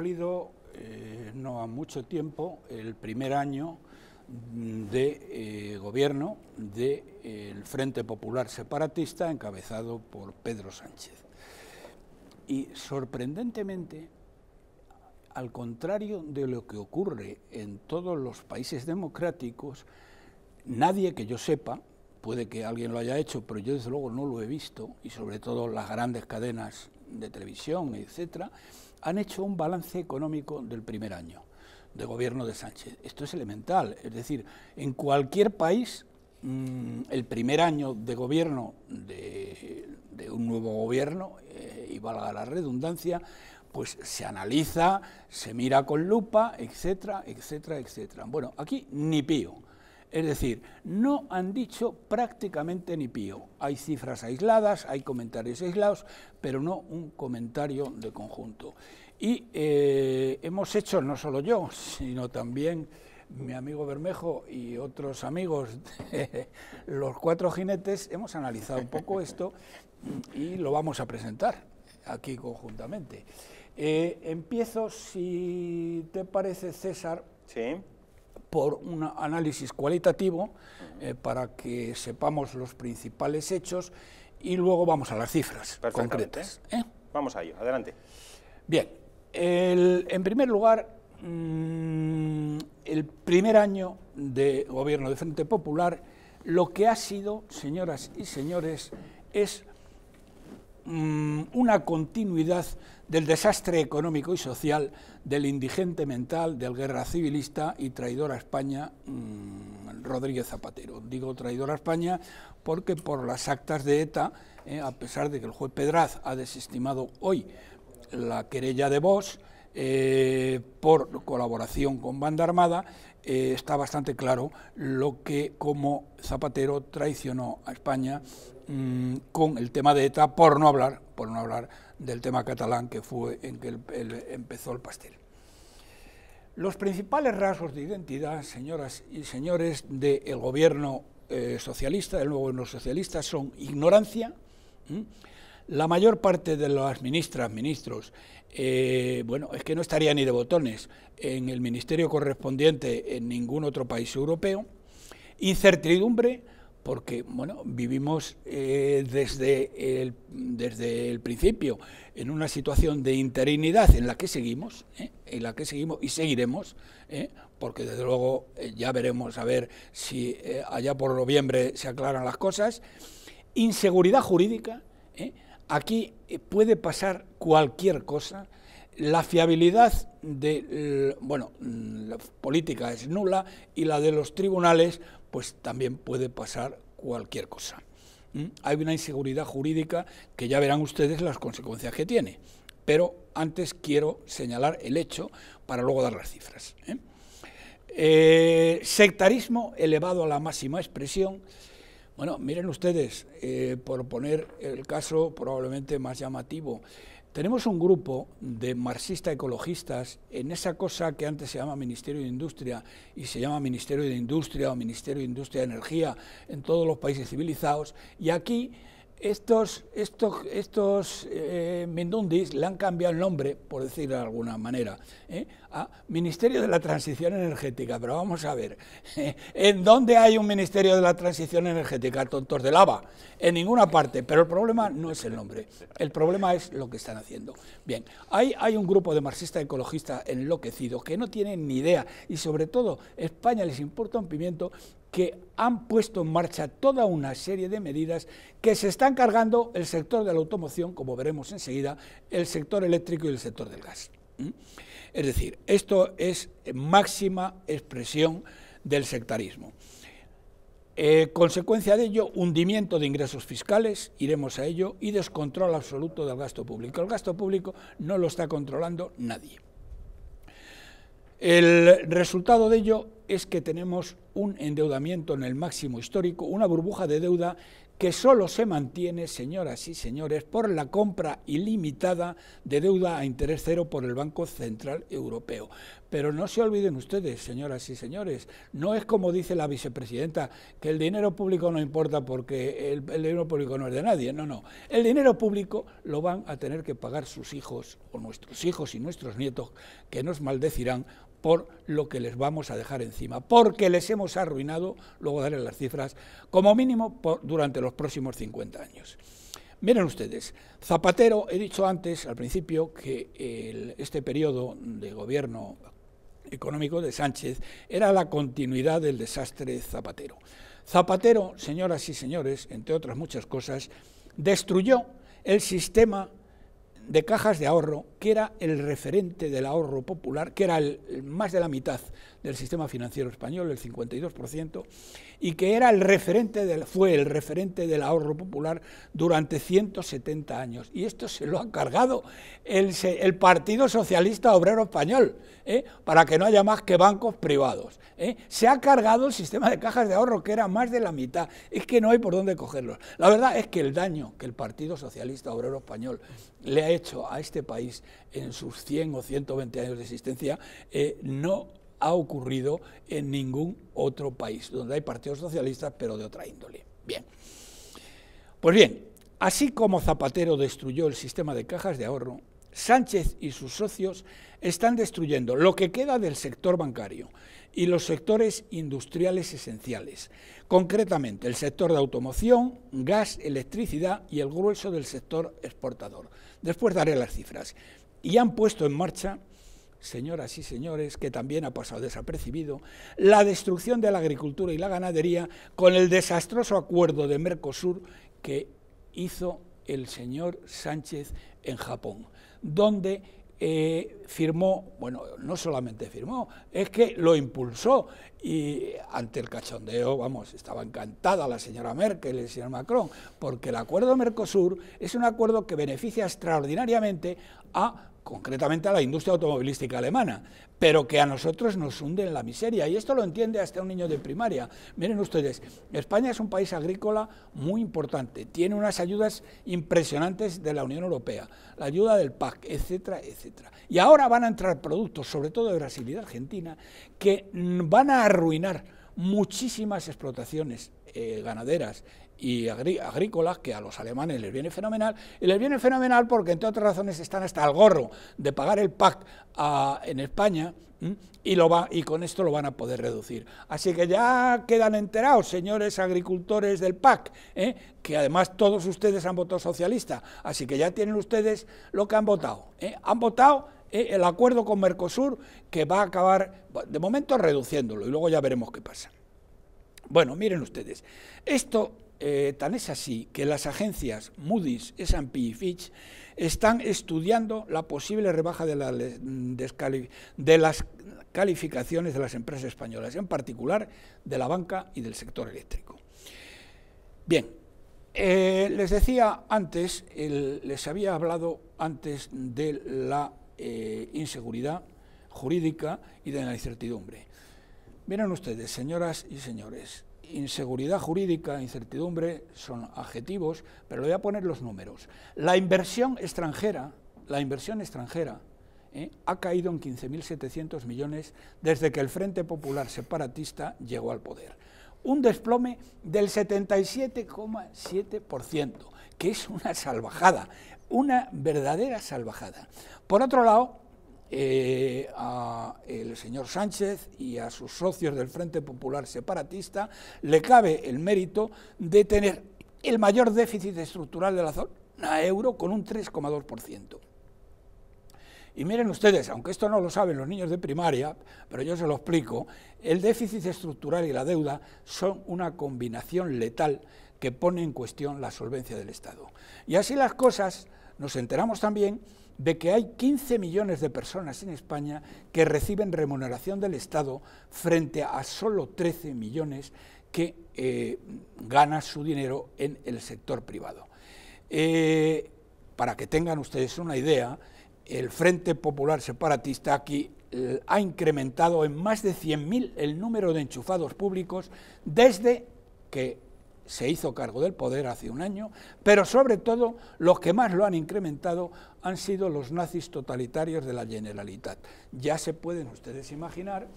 cumplido eh, no a mucho tiempo el primer año de eh, gobierno del eh, Frente Popular Separatista encabezado por Pedro Sánchez. Y sorprendentemente, al contrario de lo que ocurre en todos los países democráticos, nadie que yo sepa, puede que alguien lo haya hecho, pero yo desde luego no lo he visto, y sobre todo las grandes cadenas de televisión, etcétera, han hecho un balance económico del primer año de gobierno de Sánchez. Esto es elemental, es decir, en cualquier país mm, el primer año de gobierno de, un nuevo gobierno, eh, y valga la redundancia, pues se analiza, se mira con lupa, etcétera, etcétera, etcétera. Bueno, aquí ni pío es decir, no han dicho prácticamente ni pío. Hay cifras aisladas, hay comentarios aislados, pero no un comentario de conjunto. Y eh, hemos hecho, no solo yo, sino también mi amigo Bermejo y otros amigos de los cuatro jinetes, hemos analizado un poco esto y lo vamos a presentar aquí conjuntamente. Eh, empiezo, si te parece, César. Sí por un análisis cualitativo eh, para que sepamos los principales hechos y luego vamos a las cifras concretas. ¿eh? Vamos a ello, adelante. Bien, en primer lugar, mm, el primer año de gobierno de Frente Popular, lo que ha sido, señoras y señores, es Mm, una continuidad del desastre económico y social, del indigente mental, del guerra civilista y traidor a España mm, Rodríguez Zapatero. Digo traidor a España porque por las actas de ETA, eh, a pesar de que el juez Pedraz ha desestimado hoy la querella de voz eh, por colaboración con banda armada, eh, está bastante claro lo que como Zapatero traicionó a España Mm, con el tema de ETA, por no hablar, por no hablar del tema catalán que fue en que empezó el pastel. Los principales rasgos de identidad, señoras y señores, del gobierno eh, socialista, del nuevo gobierno socialista, son ignorancia. La mayor parte de las ministras, ministros, eh, bueno, es que no estaría ni de botones en el ministerio correspondiente en ningún otro país europeo. Incertidumbre, porque bueno, vivimos eh, desde, el, desde el principio en una situación de interinidad en la que seguimos, ¿eh? en la que seguimos y seguiremos, ¿eh? porque desde luego ya veremos a ver si allá por noviembre se aclaran las cosas. Inseguridad jurídica, aquí puede pasar cualquier cosa, la fiabilidad de, bueno, la política es nula y la de los tribunales, pues también puede pasar cualquier cosa. Hay una inseguridad jurídica que ya verán ustedes las consecuencias que tiene, pero antes quiero señalar el hecho para luego dar las cifras. ¿eh? Eh, sectarismo elevado a la máxima expresión. Bueno, miren ustedes, eh, por poner el caso probablemente más llamativo, tenemos un grupo de marxistas ecologistas en esa cosa que antes se llama Ministerio de Industria y se llama Ministerio de Industria o Ministerio de Industria de Energía en todos los países civilizados y aquí estos, estos, estos eh, Mindundis le han cambiado el nombre, por decirlo de alguna manera, ¿eh? a Ministerio de la Transición Energética. Pero vamos a ver, ¿en dónde hay un Ministerio de la Transición Energética? Tontos de lava. En ninguna parte. Pero el problema no es el nombre, el problema es lo que están haciendo. Bien, hay, hay un grupo de marxistas ecologistas enloquecidos que no tienen ni idea y sobre todo España les importa un pimiento que han puesto en marcha toda una serie de medidas que se están cargando el sector de la automoción, como veremos enseguida, el sector eléctrico y el sector del gas. Es decir, esto es máxima expresión del sectarismo. Eh, consecuencia de ello, hundimiento de ingresos fiscales, iremos a ello, y descontrol absoluto del gasto público. El gasto público no lo está controlando nadie. El resultado de ello es que tenemos un endeudamiento en el máximo histórico, una burbuja de deuda que solo se mantiene, señoras y señores, por la compra ilimitada de deuda a interés cero por el Banco Central Europeo. Pero no se olviden ustedes, señoras y señores, no es como dice la vicepresidenta, que el dinero público no importa porque el, dinero público no es de nadie, no, no. El dinero público lo van a tener que pagar sus hijos o nuestros hijos y nuestros nietos, que nos maldecirán por lo que les vamos a dejar encima, porque les hemos arruinado, luego daré las cifras, como mínimo durante los próximos 50 años. Miren ustedes, Zapatero, he dicho antes, al principio, que este periodo de gobierno económico de Sánchez era la continuidad del desastre Zapatero. Zapatero, señoras y señores, entre otras muchas cosas, destruyó el sistema de cajas de ahorro, que era el referente del ahorro popular, que era el, más de la mitad del sistema financiero español, el 52%, y que era el referente fue el referente del ahorro popular durante 170 años. Y esto se lo ha cargado el, Partido Socialista Obrero Español, ¿eh? para que no haya más que bancos privados. ¿eh? Se ha cargado el sistema de cajas de ahorro, que era más de la mitad. Es que no hay por dónde cogerlos. La verdad es que el daño que el Partido Socialista Obrero Español le ha hecho a este país en sus 100 o 120 años de existencia eh, no ha ocurrido en ningún otro país, donde hay partidos socialistas, pero de otra índole. Bien. Pues bien, así como Zapatero destruyó el sistema de cajas de ahorro, Sánchez y sus socios están destruyendo lo que queda del sector bancario y los sectores industriales esenciales, concretamente el sector de automoción, gas, electricidad y el grueso del sector exportador. Después daré las cifras. Y han puesto en marcha señoras y señores, que también ha pasado desapercibido, la destrucción de la agricultura y la ganadería con el desastroso acuerdo de Mercosur que hizo el señor Sánchez en Japón, donde eh, firmó, bueno, no solamente firmó, es que lo impulsó y ante el cachondeo, vamos, estaba encantada la señora Merkel y el señor Macron, porque el acuerdo Mercosur es un acuerdo que beneficia extraordinariamente a concretamente a la industria automovilística alemana, pero que a nosotros nos hunde en la miseria. Y esto lo entiende hasta un niño de primaria. Miren ustedes, España es un país agrícola muy importante, tiene unas ayudas impresionantes de la Unión Europea, la ayuda del PAC, etcétera, etcétera. Y ahora van a entrar productos, sobre todo de Brasil y de Argentina, que van a arruinar muchísimas explotaciones eh, ganaderas y agrícolas que a los alemanes les viene fenomenal. Y les viene fenomenal porque, entre otras razones, están hasta el gorro de pagar el PAC ah, en España y, lo va, y con esto lo van a poder reducir. Así que ya quedan enterados, señores agricultores del PAC, ¿eh? que además todos ustedes han votado socialista. Así que ya tienen ustedes lo que han votado. ¿eh? Han votado ¿eh? el acuerdo con Mercosur que va a acabar, de momento reduciéndolo y luego ya veremos qué pasa. Bueno, miren ustedes, esto eh, tan es así que las agencias Moody's, S&P y Fitch están estudiando la posible rebaja de, las calificaciones de las empresas españolas, en particular de la banca y del sector eléctrico. Bien, eh, les decía antes, les había hablado antes de la eh, inseguridad jurídica y de la incertidumbre. Miren ustedes, señoras y señores, inseguridad jurídica, incertidumbre, son adjetivos, pero le voy a poner los números. La inversión extranjera, la inversión extranjera ¿eh? ha caído en 15.700 millones desde que el Frente Popular Separatista llegó al poder. Un desplome del 77,7%, que es una salvajada, una verdadera salvajada. Por otro lado, eh, el señor Sánchez y a sus socios del Frente Popular Separatista le cabe el mérito de tener el mayor déficit estructural de la zona euro con un 3,2%. Y miren ustedes, aunque esto no lo saben los niños de primaria, pero yo se lo explico, el déficit estructural y la deuda son una combinación letal que pone en cuestión la solvencia del Estado. Y así las cosas, nos enteramos también de que hay 15 millones de personas en España que reciben remuneración del Estado frente a solo 13 millones que ganan eh, gana su dinero en el sector privado. Eh, para que tengan ustedes una idea, el Frente Popular Separatista aquí eh, ha incrementado en más de 100.000 el número de enchufados públicos desde que se hizo cargo del poder hace un año, pero sobre todo los que más lo han incrementado han sido los nazis totalitarios de la Generalitat. Ya se pueden ustedes imaginar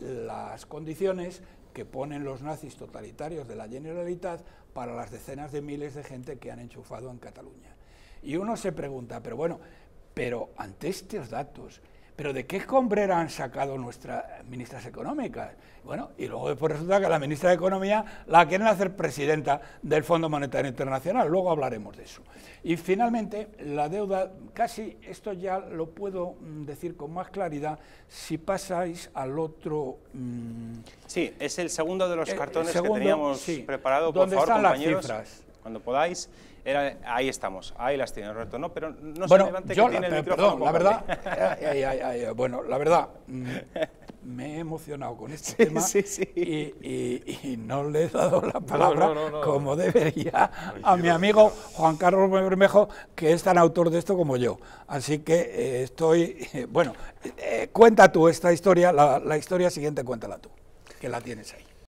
las condiciones que ponen los nazis totalitarios de la Generalitat para las decenas de miles de gente que han enchufado en Cataluña. Y uno se pregunta, pero bueno, pero ante estos datos, pero ¿de qué escombrera han sacado nuestras ministras económicas? Bueno, y luego después resulta que la ministra de Economía la quieren hacer presidenta del Fondo Monetario Internacional, luego hablaremos de eso. Y finalmente, la deuda, casi esto ya lo puedo mm, decir con más claridad si pasáis al otro... Mm, sí, es el segundo de los eh, cartones que teníamos preparado, por favor, están Las cifras? cuando podáis. ahí estamos, ahí las tiene Roberto. No, pero no bueno, se levante que tiene el micrófono. la verdad, eh, eh, eh, bueno, la verdad, mm, me he emocionado con este tema Y, no le he dado la palabra como debería a mi amigo Juan Carlos Bermejo, que es tan autor de esto como yo. Así que estoy, bueno, cuenta tú esta historia, la, la historia siguiente cuéntala tú, que la tienes ahí.